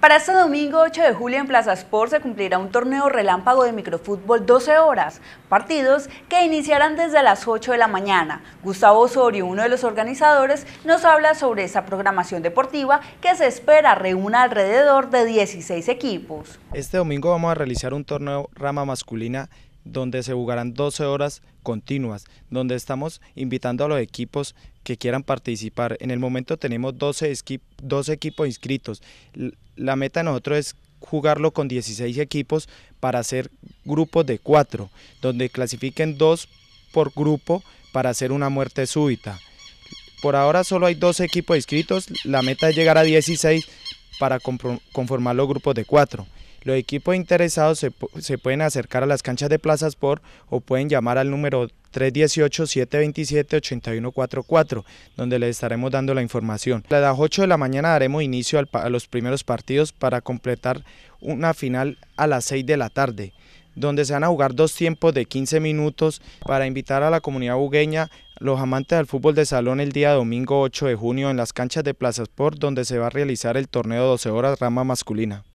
Para este domingo 8 de julio en Plaza Sport se cumplirá un torneo relámpago de microfútbol 12 horas, partidos que iniciarán desde las 8 de la mañana. Gustavo Osorio, uno de los organizadores, nos habla sobre esa programación deportiva que se espera reúna alrededor de 16 equipos. Este domingo vamos a realizar un torneo rama masculina donde se jugarán 12 horas continuas, donde estamos invitando a los equipos que quieran participar. En el momento tenemos 12, equipos inscritos. La meta de nosotros es jugarlo con 16 equipos para hacer grupos de 4, donde clasifiquen 2 por grupo para hacer una muerte súbita. Por ahora solo hay 12 equipos inscritos, la meta es llegar a 16 para conformar los grupos de 4. Los equipos interesados se, pueden acercar a las canchas de Plaza Sport o pueden llamar al número 318-727-8144, donde les estaremos dando la información. A las 8 de la mañana daremos inicio a los primeros partidos para completar una final a las 6 de la tarde, donde se van a jugar dos tiempos de 15 minutos para invitar a la comunidad bugueña los amantes del fútbol de salón el día domingo 8 de junio en las canchas de Plaza Sport, donde se va a realizar el torneo 12 horas rama masculina.